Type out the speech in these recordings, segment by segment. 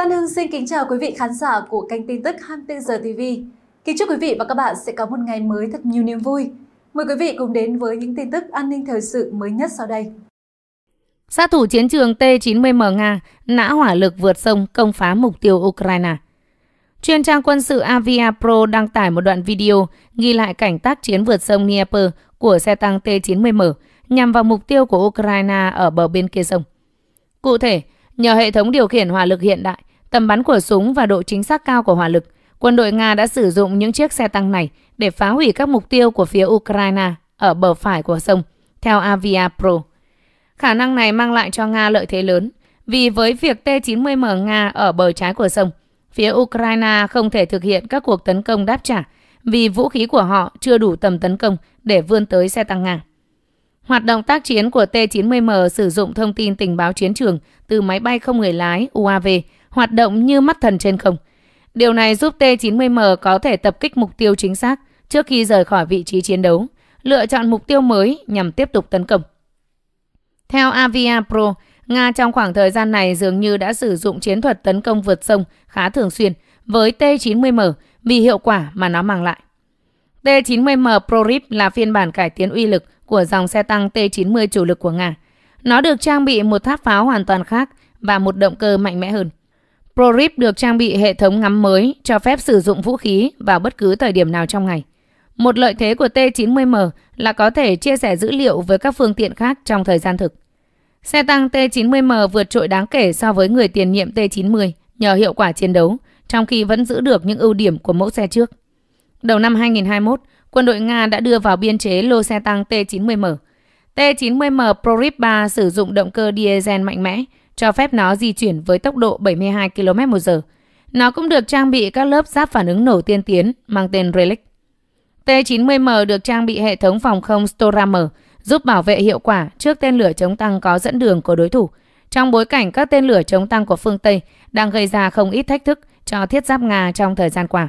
Lan Hương xin kính chào quý vị khán giả của kênh tin tức 24 giờ TV. Kính chúc quý vị và các bạn sẽ có một ngày mới thật nhiều niềm vui. Mời quý vị cùng đến với những tin tức an ninh thời sự mới nhất sau đây. Sát thủ chiến trường T-90M Nga nã hỏa lực vượt sông công phá mục tiêu Ukraine. Chuyên trang quân sự Avia Pro đăng tải một đoạn video ghi lại cảnh tác chiến vượt sông Dnieper của xe tăng T-90M nhằm vào mục tiêu của Ukraine ở bờ bên kia sông. Cụ thể, nhờ hệ thống điều khiển hỏa lực hiện đại, Tầm bắn của súng và độ chính xác cao của hỏa lực, quân đội Nga đã sử dụng những chiếc xe tăng này để phá hủy các mục tiêu của phía Ukraine ở bờ phải của sông, theo Avia Pro. Khả năng này mang lại cho Nga lợi thế lớn, vì với việc T-90M Nga ở bờ trái của sông, phía Ukraine không thể thực hiện các cuộc tấn công đáp trả vì vũ khí của họ chưa đủ tầm tấn công để vươn tới xe tăng Nga. Hoạt động tác chiến của T-90M sử dụng thông tin tình báo chiến trường từ máy bay không người lái UAV hoạt động như mắt thần trên không. Điều này giúp T-90M có thể tập kích mục tiêu chính xác trước khi rời khỏi vị trí chiến đấu, lựa chọn mục tiêu mới nhằm tiếp tục tấn công. Theo Avia Pro, Nga trong khoảng thời gian này dường như đã sử dụng chiến thuật tấn công vượt sông khá thường xuyên với T-90M vì hiệu quả mà nó mang lại. T-90M ProRip là phiên bản cải tiến uy lực của dòng xe tăng T-90 chủ lực của Nga. Nó được trang bị một tháp pháo hoàn toàn khác và một động cơ mạnh mẽ hơn. ProRip được trang bị hệ thống ngắm mới cho phép sử dụng vũ khí vào bất cứ thời điểm nào trong ngày. Một lợi thế của T90M là có thể chia sẻ dữ liệu với các phương tiện khác trong thời gian thực. Xe tăng T90M vượt trội đáng kể so với người tiền nhiệm T90 nhờ hiệu quả chiến đấu, trong khi vẫn giữ được những ưu điểm của mẫu xe trước. Đầu năm 2021, quân đội Nga đã đưa vào biên chế lô xe tăng T90M. T90M ProRip 3 sử dụng động cơ diesel mạnh mẽ, cho phép nó di chuyển với tốc độ 72 km h Nó cũng được trang bị các lớp giáp phản ứng nổ tiên tiến mang tên Relic. T-90M được trang bị hệ thống phòng không Stormer, giúp bảo vệ hiệu quả trước tên lửa chống tăng có dẫn đường của đối thủ. Trong bối cảnh các tên lửa chống tăng của phương Tây đang gây ra không ít thách thức cho thiết giáp Nga trong thời gian qua.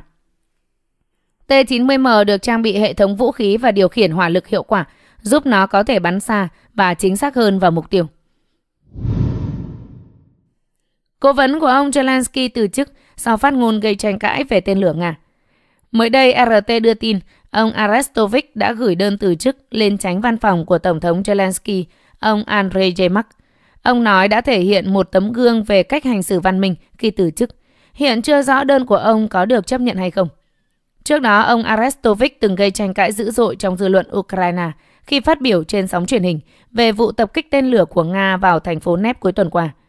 T-90M được trang bị hệ thống vũ khí và điều khiển hỏa lực hiệu quả, giúp nó có thể bắn xa và chính xác hơn vào mục tiêu. Cố vấn của ông Zelensky từ chức sau phát ngôn gây tranh cãi về tên lửa Nga. Mới đây, RT đưa tin ông Arestovic đã gửi đơn từ chức lên tránh văn phòng của Tổng thống Zelensky, ông Andrei Yemak. Ông nói đã thể hiện một tấm gương về cách hành xử văn minh khi từ chức. Hiện chưa rõ đơn của ông có được chấp nhận hay không. Trước đó, ông Arestovic từng gây tranh cãi dữ dội trong dư luận Ukraine khi phát biểu trên sóng truyền hình về vụ tập kích tên lửa của Nga vào thành phố Nep cuối tuần qua –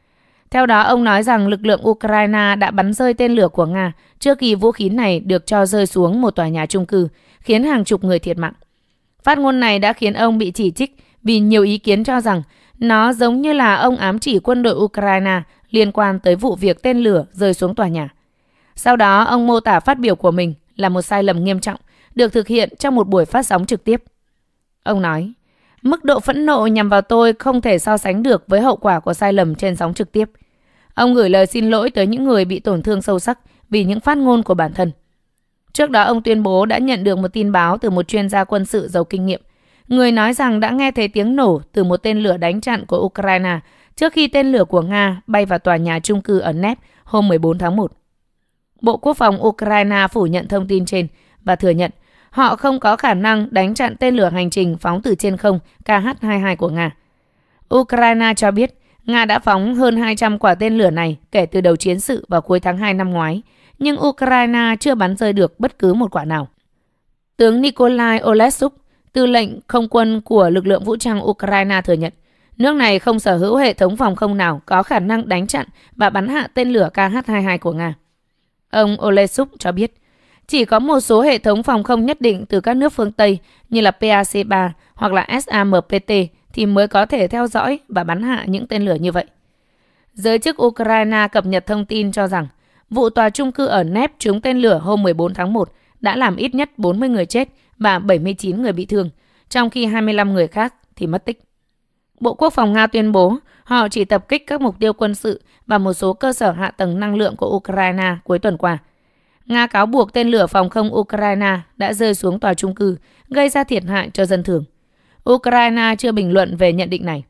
theo đó, ông nói rằng lực lượng Ukraine đã bắn rơi tên lửa của Nga trước khi vũ khí này được cho rơi xuống một tòa nhà chung cư, khiến hàng chục người thiệt mạng. Phát ngôn này đã khiến ông bị chỉ trích vì nhiều ý kiến cho rằng nó giống như là ông ám chỉ quân đội Ukraine liên quan tới vụ việc tên lửa rơi xuống tòa nhà. Sau đó, ông mô tả phát biểu của mình là một sai lầm nghiêm trọng được thực hiện trong một buổi phát sóng trực tiếp. Ông nói, mức độ phẫn nộ nhằm vào tôi không thể so sánh được với hậu quả của sai lầm trên sóng trực tiếp – Ông gửi lời xin lỗi tới những người bị tổn thương sâu sắc vì những phát ngôn của bản thân. Trước đó ông tuyên bố đã nhận được một tin báo từ một chuyên gia quân sự giàu kinh nghiệm. Người nói rằng đã nghe thấy tiếng nổ từ một tên lửa đánh chặn của Ukraine trước khi tên lửa của Nga bay vào tòa nhà chung cư ở Nep hôm 14 tháng 1. Bộ Quốc phòng Ukraine phủ nhận thông tin trên và thừa nhận họ không có khả năng đánh chặn tên lửa hành trình phóng từ trên không KH-22 của Nga. Ukraine cho biết Nga đã phóng hơn 200 quả tên lửa này kể từ đầu chiến sự vào cuối tháng 2 năm ngoái, nhưng Ukraine chưa bắn rơi được bất cứ một quả nào. Tướng Nikolai Olesuk, tư lệnh không quân của lực lượng vũ trang Ukraine thừa nhận, nước này không sở hữu hệ thống phòng không nào có khả năng đánh chặn và bắn hạ tên lửa KH-22 của Nga. Ông Olesuk cho biết, chỉ có một số hệ thống phòng không nhất định từ các nước phương Tây như là PAC-3 hoặc là SAMPT thì mới có thể theo dõi và bắn hạ những tên lửa như vậy. Giới chức Ukraine cập nhật thông tin cho rằng vụ tòa trung cư ở Nep trúng tên lửa hôm 14 tháng 1 đã làm ít nhất 40 người chết và 79 người bị thương, trong khi 25 người khác thì mất tích. Bộ Quốc phòng Nga tuyên bố họ chỉ tập kích các mục tiêu quân sự và một số cơ sở hạ tầng năng lượng của Ukraine cuối tuần qua. Nga cáo buộc tên lửa phòng không Ukraine đã rơi xuống tòa trung cư, gây ra thiệt hại cho dân thường. Ukraine chưa bình luận về nhận định này.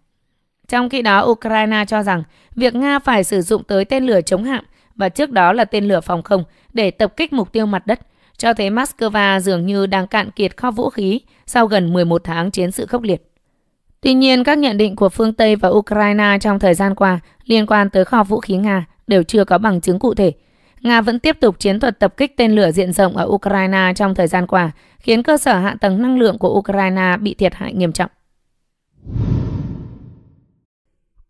Trong khi đó, Ukraine cho rằng việc Nga phải sử dụng tới tên lửa chống hạm và trước đó là tên lửa phòng không để tập kích mục tiêu mặt đất, cho thấy Moscow dường như đang cạn kiệt kho vũ khí sau gần 11 tháng chiến sự khốc liệt. Tuy nhiên, các nhận định của phương Tây và Ukraine trong thời gian qua liên quan tới kho vũ khí Nga đều chưa có bằng chứng cụ thể, Nga vẫn tiếp tục chiến thuật tập kích tên lửa diện rộng ở Ukraine trong thời gian qua, khiến cơ sở hạ tầng năng lượng của Ukraine bị thiệt hại nghiêm trọng.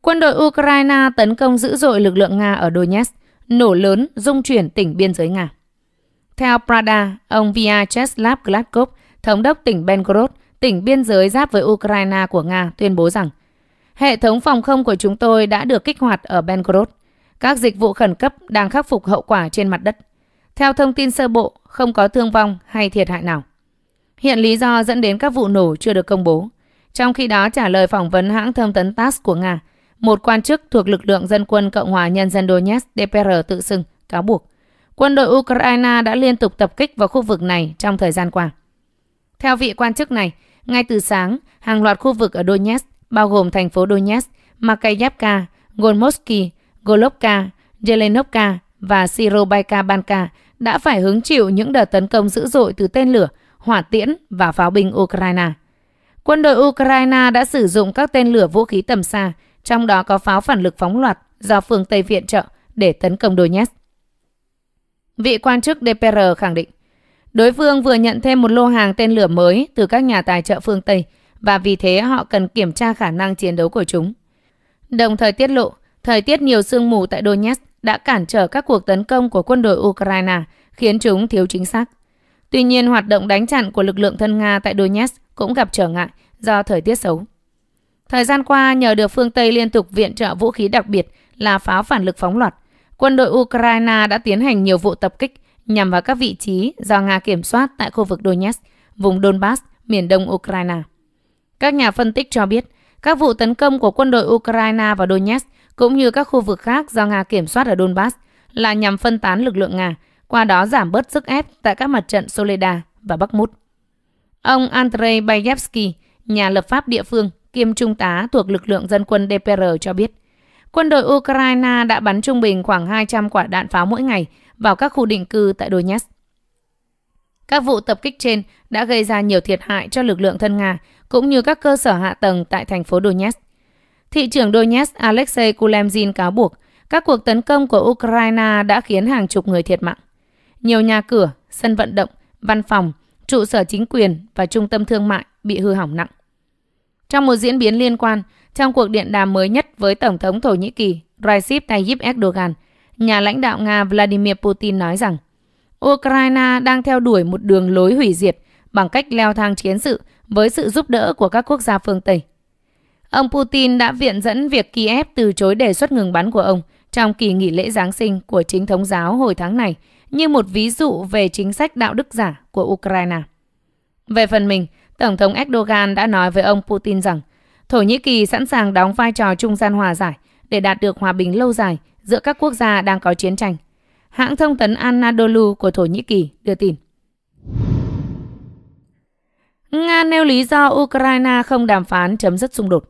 Quân đội Ukraine tấn công dữ dội lực lượng Nga ở Donetsk, nổ lớn dung chuyển tỉnh biên giới Nga. Theo Prada, ông Vyacheslav Gladkov, thống đốc tỉnh Belgorod, tỉnh biên giới giáp với Ukraine của Nga tuyên bố rằng Hệ thống phòng không của chúng tôi đã được kích hoạt ở Belgorod. Các dịch vụ khẩn cấp đang khắc phục hậu quả trên mặt đất. Theo thông tin sơ bộ, không có thương vong hay thiệt hại nào. Hiện lý do dẫn đến các vụ nổ chưa được công bố. Trong khi đó trả lời phỏng vấn hãng thông tấn TASS của Nga, một quan chức thuộc lực lượng dân quân Cộng hòa Nhân dân Donetsk DPR tự xưng cáo buộc quân đội Ukraine đã liên tục tập kích vào khu vực này trong thời gian qua. Theo vị quan chức này, ngay từ sáng, hàng loạt khu vực ở Donetsk, bao gồm thành phố Donetsk, Makayevka, Golmotsky, Golovka, Jelenovka và Sirobaika Banka đã phải hứng chịu những đợt tấn công dữ dội từ tên lửa, hỏa tiễn và pháo binh Ukraine. Quân đội Ukraine đã sử dụng các tên lửa vũ khí tầm xa, trong đó có pháo phản lực phóng loạt do phương Tây viện trợ để tấn công Donetsk. Vị quan chức DPR khẳng định, đối phương vừa nhận thêm một lô hàng tên lửa mới từ các nhà tài trợ phương Tây và vì thế họ cần kiểm tra khả năng chiến đấu của chúng. Đồng thời tiết lộ, Thời tiết nhiều sương mù tại Donetsk đã cản trở các cuộc tấn công của quân đội Ukraine, khiến chúng thiếu chính xác. Tuy nhiên, hoạt động đánh chặn của lực lượng thân Nga tại Donetsk cũng gặp trở ngại do thời tiết xấu. Thời gian qua, nhờ được phương Tây liên tục viện trợ vũ khí đặc biệt là pháo phản lực phóng loạt, quân đội Ukraine đã tiến hành nhiều vụ tập kích nhằm vào các vị trí do Nga kiểm soát tại khu vực Donetsk, vùng Donbass, miền đông Ukraine. Các nhà phân tích cho biết, các vụ tấn công của quân đội Ukraine vào Donetsk cũng như các khu vực khác do Nga kiểm soát ở Donbass là nhằm phân tán lực lượng Nga, qua đó giảm bớt sức ép tại các mặt trận Soleda và bắc Bakhmut. Ông Andrei Bayevsky, nhà lập pháp địa phương kiêm trung tá thuộc lực lượng dân quân DPR cho biết, quân đội Ukraine đã bắn trung bình khoảng 200 quả đạn pháo mỗi ngày vào các khu định cư tại Donetsk. Các vụ tập kích trên đã gây ra nhiều thiệt hại cho lực lượng thân Nga cũng như các cơ sở hạ tầng tại thành phố Donetsk. Thị trưởng Donetsk Alexei Kulemzin cáo buộc các cuộc tấn công của Ukraine đã khiến hàng chục người thiệt mạng. Nhiều nhà cửa, sân vận động, văn phòng, trụ sở chính quyền và trung tâm thương mại bị hư hỏng nặng. Trong một diễn biến liên quan, trong cuộc điện đàm mới nhất với Tổng thống Thổ Nhĩ Kỳ Recep Tayyip Erdogan, nhà lãnh đạo Nga Vladimir Putin nói rằng Ukraine đang theo đuổi một đường lối hủy diệt bằng cách leo thang chiến sự với sự giúp đỡ của các quốc gia phương Tây. Ông Putin đã viện dẫn việc Kiev từ chối đề xuất ngừng bắn của ông trong kỳ nghỉ lễ Giáng sinh của chính thống giáo hồi tháng này như một ví dụ về chính sách đạo đức giả của Ukraine. Về phần mình, Tổng thống Erdogan đã nói với ông Putin rằng Thổ Nhĩ Kỳ sẵn sàng đóng vai trò trung gian hòa giải để đạt được hòa bình lâu dài giữa các quốc gia đang có chiến tranh. Hãng thông tấn Anadolu của Thổ Nhĩ Kỳ đưa tin. Nga nêu lý do Ukraine không đàm phán chấm dứt xung đột.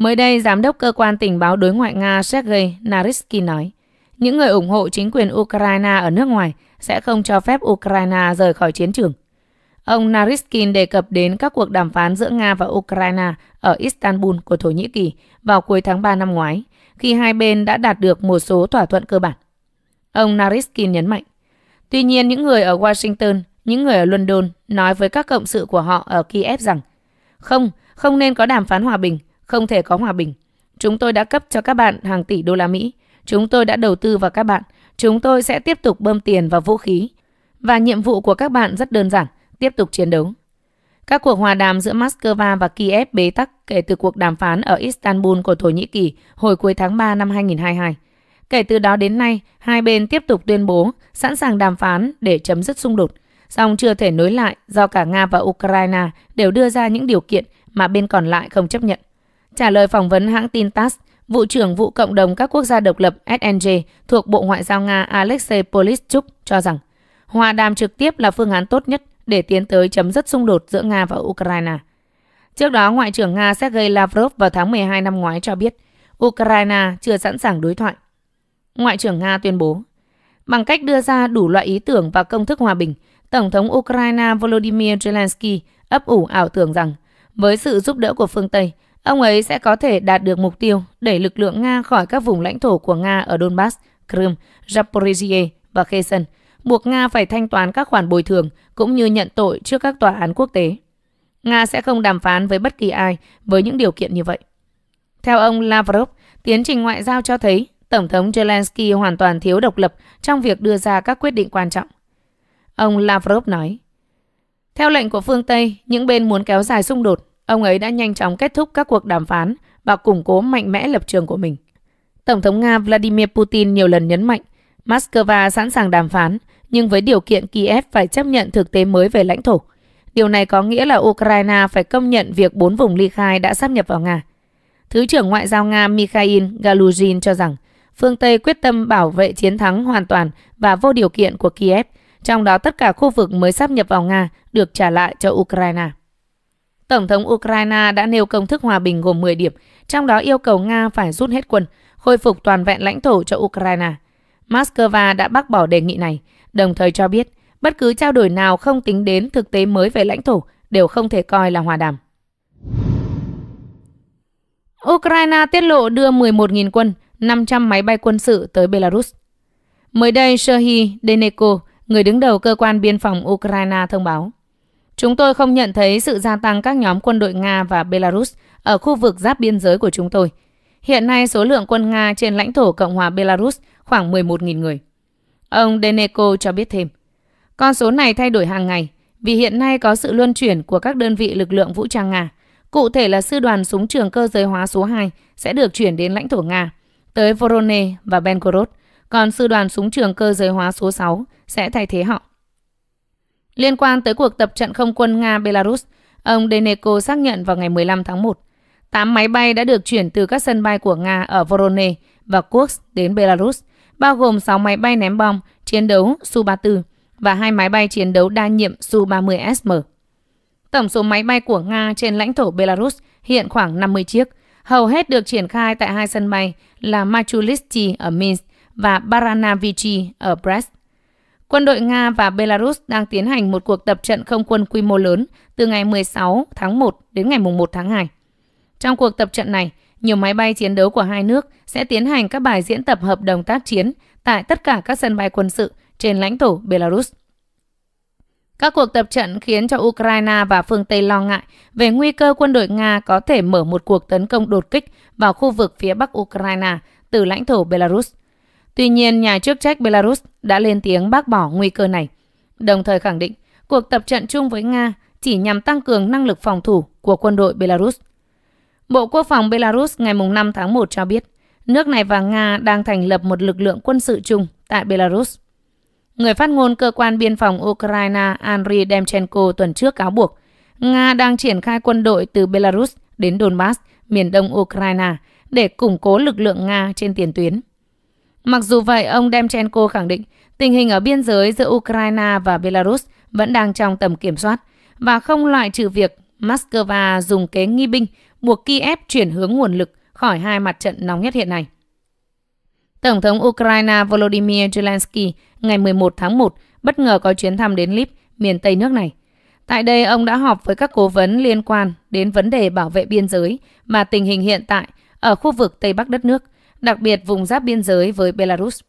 Mới đây, Giám đốc Cơ quan Tình báo Đối ngoại Nga Sergei Narysky nói, những người ủng hộ chính quyền Ukraine ở nước ngoài sẽ không cho phép Ukraine rời khỏi chiến trường. Ông Naryskin đề cập đến các cuộc đàm phán giữa Nga và Ukraine ở Istanbul của Thổ Nhĩ Kỳ vào cuối tháng 3 năm ngoái, khi hai bên đã đạt được một số thỏa thuận cơ bản. Ông Naryskin nhấn mạnh, tuy nhiên những người ở Washington, những người ở London nói với các cộng sự của họ ở Kiev rằng không, không nên có đàm phán hòa bình, không thể có hòa bình. Chúng tôi đã cấp cho các bạn hàng tỷ đô la Mỹ. Chúng tôi đã đầu tư vào các bạn. Chúng tôi sẽ tiếp tục bơm tiền vào vũ khí. Và nhiệm vụ của các bạn rất đơn giản, tiếp tục chiến đấu. Các cuộc hòa đàm giữa Moscow và Kiev bế tắc kể từ cuộc đàm phán ở Istanbul của Thổ Nhĩ Kỳ hồi cuối tháng 3 năm 2022. Kể từ đó đến nay, hai bên tiếp tục tuyên bố sẵn sàng đàm phán để chấm dứt xung đột, song chưa thể nối lại do cả Nga và Ukraine đều đưa ra những điều kiện mà bên còn lại không chấp nhận. Trả lời phỏng vấn hãng tin TASS, Vụ trưởng Vụ Cộng đồng các quốc gia độc lập SNG thuộc Bộ Ngoại giao Nga Alexei Polischuk cho rằng hòa đàm trực tiếp là phương án tốt nhất để tiến tới chấm dứt xung đột giữa Nga và Ukraine. Trước đó, Ngoại trưởng Nga Sergei Lavrov vào tháng 12 năm ngoái cho biết Ukraine chưa sẵn sàng đối thoại. Ngoại trưởng Nga tuyên bố, bằng cách đưa ra đủ loại ý tưởng và công thức hòa bình, Tổng thống Ukraine Volodymyr Zelensky ấp ủ ảo tưởng rằng với sự giúp đỡ của phương Tây, Ông ấy sẽ có thể đạt được mục tiêu đẩy lực lượng Nga khỏi các vùng lãnh thổ của Nga ở Donbass, Crimea, Zaporizhia và Kherson, buộc Nga phải thanh toán các khoản bồi thường cũng như nhận tội trước các tòa án quốc tế. Nga sẽ không đàm phán với bất kỳ ai với những điều kiện như vậy. Theo ông Lavrov, tiến trình ngoại giao cho thấy Tổng thống Zelensky hoàn toàn thiếu độc lập trong việc đưa ra các quyết định quan trọng. Ông Lavrov nói, theo lệnh của phương Tây, những bên muốn kéo dài xung đột Ông ấy đã nhanh chóng kết thúc các cuộc đàm phán và củng cố mạnh mẽ lập trường của mình. Tổng thống Nga Vladimir Putin nhiều lần nhấn mạnh Moscow sẵn sàng đàm phán, nhưng với điều kiện Kiev phải chấp nhận thực tế mới về lãnh thổ. Điều này có nghĩa là Ukraine phải công nhận việc bốn vùng ly khai đã sắp nhập vào Nga. Thứ trưởng Ngoại giao Nga Mikhail Galuzhin cho rằng phương Tây quyết tâm bảo vệ chiến thắng hoàn toàn và vô điều kiện của Kiev, trong đó tất cả khu vực mới sắp nhập vào Nga được trả lại cho Ukraine. Tổng thống Ukraine đã nêu công thức hòa bình gồm 10 điểm, trong đó yêu cầu Nga phải rút hết quân, khôi phục toàn vẹn lãnh thổ cho Ukraine. Moscow đã bác bỏ đề nghị này, đồng thời cho biết bất cứ trao đổi nào không tính đến thực tế mới về lãnh thổ đều không thể coi là hòa đàm. Ukraine tiết lộ đưa 11.000 quân, 500 máy bay quân sự tới Belarus. Mới đây, Serhiy Deneko, người đứng đầu cơ quan biên phòng Ukraine thông báo, Chúng tôi không nhận thấy sự gia tăng các nhóm quân đội Nga và Belarus ở khu vực giáp biên giới của chúng tôi. Hiện nay số lượng quân Nga trên lãnh thổ Cộng hòa Belarus khoảng 11.000 người. Ông Deneko cho biết thêm, con số này thay đổi hàng ngày vì hiện nay có sự luân chuyển của các đơn vị lực lượng vũ trang Nga. Cụ thể là sư đoàn súng trường cơ giới hóa số 2 sẽ được chuyển đến lãnh thổ Nga, tới Vorone và Belgorod, còn sư đoàn súng trường cơ giới hóa số 6 sẽ thay thế họ. Liên quan tới cuộc tập trận không quân Nga-Belarus, ông Deneko xác nhận vào ngày 15 tháng 1, tám máy bay đã được chuyển từ các sân bay của Nga ở Voronezh và Kursk đến Belarus, bao gồm 6 máy bay ném bom, chiến đấu Su-34 và hai máy bay chiến đấu đa nhiệm Su-30SM. Tổng số máy bay của Nga trên lãnh thổ Belarus hiện khoảng 50 chiếc, hầu hết được triển khai tại hai sân bay là Machulisti ở Minsk và Baranavichi ở Brest. Quân đội Nga và Belarus đang tiến hành một cuộc tập trận không quân quy mô lớn từ ngày 16 tháng 1 đến ngày 1 tháng 2. Trong cuộc tập trận này, nhiều máy bay chiến đấu của hai nước sẽ tiến hành các bài diễn tập hợp đồng tác chiến tại tất cả các sân bay quân sự trên lãnh thổ Belarus. Các cuộc tập trận khiến cho Ukraine và phương Tây lo ngại về nguy cơ quân đội Nga có thể mở một cuộc tấn công đột kích vào khu vực phía bắc Ukraine từ lãnh thổ Belarus. Tuy nhiên, nhà chức trách Belarus đã lên tiếng bác bỏ nguy cơ này, đồng thời khẳng định cuộc tập trận chung với Nga chỉ nhằm tăng cường năng lực phòng thủ của quân đội Belarus. Bộ Quốc phòng Belarus ngày 5 tháng 1 cho biết, nước này và Nga đang thành lập một lực lượng quân sự chung tại Belarus. Người phát ngôn cơ quan biên phòng Ukraine Andriy Demchenko tuần trước cáo buộc Nga đang triển khai quân đội từ Belarus đến Donbass, miền đông Ukraine, để củng cố lực lượng Nga trên tiền tuyến. Mặc dù vậy, ông Demchenko khẳng định tình hình ở biên giới giữa Ukraine và Belarus vẫn đang trong tầm kiểm soát và không loại trừ việc Moscow dùng kế nghi binh buộc Kiev chuyển hướng nguồn lực khỏi hai mặt trận nóng nhất hiện nay. Tổng thống Ukraine Volodymyr Zelensky ngày 11 tháng 1 bất ngờ có chuyến thăm đến Lip, miền Tây nước này. Tại đây, ông đã họp với các cố vấn liên quan đến vấn đề bảo vệ biên giới và tình hình hiện tại ở khu vực Tây Bắc đất nước, đặc biệt vùng giáp biên giới với Belarus.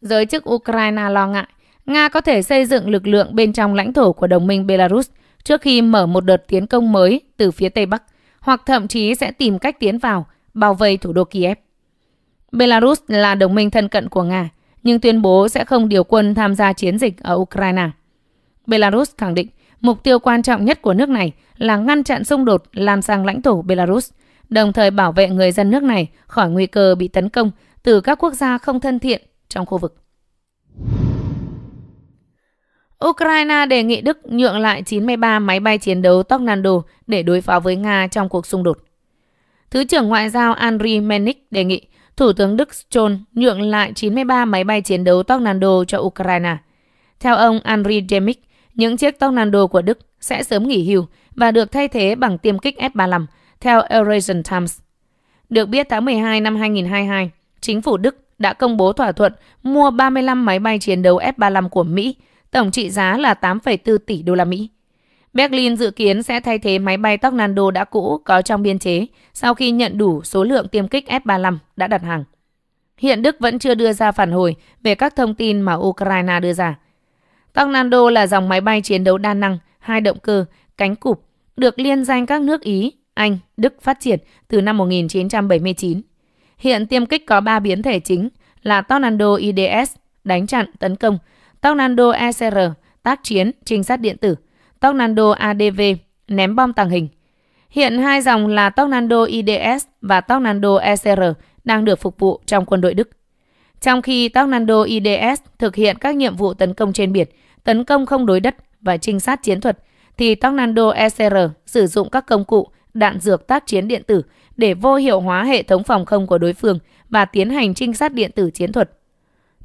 Giới chức Ukraine lo ngại Nga có thể xây dựng lực lượng bên trong lãnh thổ của đồng minh Belarus trước khi mở một đợt tiến công mới từ phía Tây Bắc, hoặc thậm chí sẽ tìm cách tiến vào, bao vây thủ đô Kiev. Belarus là đồng minh thân cận của Nga, nhưng tuyên bố sẽ không điều quân tham gia chiến dịch ở Ukraine. Belarus khẳng định mục tiêu quan trọng nhất của nước này là ngăn chặn xung đột lan sang lãnh thổ Belarus – đồng thời bảo vệ người dân nước này khỏi nguy cơ bị tấn công từ các quốc gia không thân thiện trong khu vực. Ukraine đề nghị Đức nhượng lại 93 máy bay chiến đấu Tornado để đối phó với Nga trong cuộc xung đột. Thứ trưởng Ngoại giao Andriy Menik đề nghị Thủ tướng Đức Scholz nhượng lại 93 máy bay chiến đấu Tornado cho Ukraine. Theo ông Andriy Demik, những chiếc Tornado của Đức sẽ sớm nghỉ hưu và được thay thế bằng tiêm kích F-35 theo Eurasian Times. Được biết tháng 12 năm 2022, chính phủ Đức đã công bố thỏa thuận mua 35 máy bay chiến đấu F-35 của Mỹ, tổng trị giá là 8,4 tỷ đô la Mỹ. Berlin dự kiến sẽ thay thế máy bay Tornado đã cũ có trong biên chế sau khi nhận đủ số lượng tiêm kích F-35 đã đặt hàng. Hiện Đức vẫn chưa đưa ra phản hồi về các thông tin mà Ukraine đưa ra. Tornado là dòng máy bay chiến đấu đa năng, hai động cơ, cánh cụp, được liên danh các nước Ý, anh, Đức phát triển từ năm 1979. Hiện tiêm kích có 3 biến thể chính là Tornado IDS, đánh chặn, tấn công, Tornado ECR, tác chiến, trinh sát điện tử, Tornado ADV, ném bom tàng hình. Hiện hai dòng là Tornado IDS và Tornado ECR đang được phục vụ trong quân đội Đức. Trong khi Tornado IDS thực hiện các nhiệm vụ tấn công trên biển, tấn công không đối đất và trinh sát chiến thuật, thì Tornado ECR sử dụng các công cụ đạn dược tác chiến điện tử để vô hiệu hóa hệ thống phòng không của đối phương và tiến hành trinh sát điện tử chiến thuật.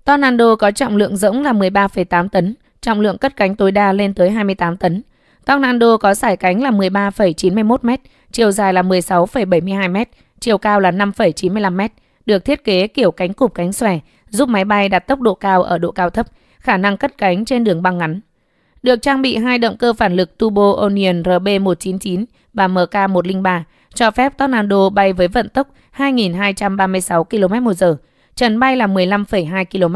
Tornado có trọng lượng rỗng là 13,8 tấn, trọng lượng cất cánh tối đa lên tới 28 tấn. Tornado có sải cánh là 13,91 m, chiều dài là 16,72 m, chiều cao là 5,95 m, được thiết kế kiểu cánh cụp cánh xòe, giúp máy bay đạt tốc độ cao ở độ cao thấp, khả năng cất cánh trên đường băng ngắn được trang bị hai động cơ phản lực Turbo Onion RB199 và MK103, cho phép Tornado bay với vận tốc 2.236 km/h, trần bay là 15,2 km,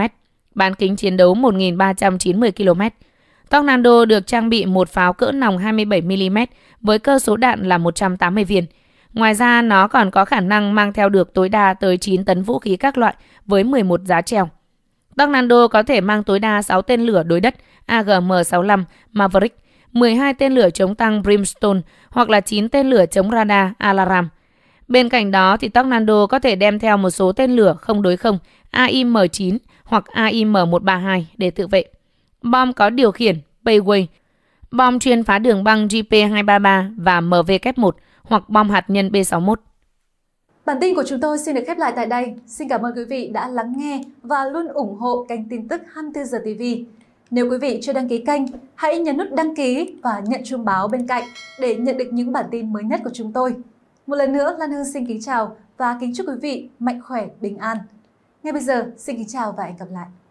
bán kính chiến đấu 1.390 km. Tornado được trang bị một pháo cỡ nòng 27mm với cơ số đạn là 180 viên. Ngoài ra, nó còn có khả năng mang theo được tối đa tới 9 tấn vũ khí các loại với 11 giá treo. Dornando có thể mang tối đa 6 tên lửa đối đất AGM-65 Maverick, 12 tên lửa chống tăng Brimstone hoặc là 9 tên lửa chống radar Alaram. Bên cạnh đó thì Tornado có thể đem theo một số tên lửa không đối không AIM-9 hoặc AIM-132 để tự vệ. Bom có điều khiển Payway, bom chuyên phá đường băng GP-233 và mvk 1 hoặc bom hạt nhân B-61. Bản tin của chúng tôi xin được khép lại tại đây. Xin cảm ơn quý vị đã lắng nghe và luôn ủng hộ kênh tin tức 24 giờ TV. Nếu quý vị chưa đăng ký kênh, hãy nhấn nút đăng ký và nhận chuông báo bên cạnh để nhận được những bản tin mới nhất của chúng tôi. Một lần nữa, Lan Hương xin kính chào và kính chúc quý vị mạnh khỏe, bình an. Ngay bây giờ, xin kính chào và hẹn gặp lại.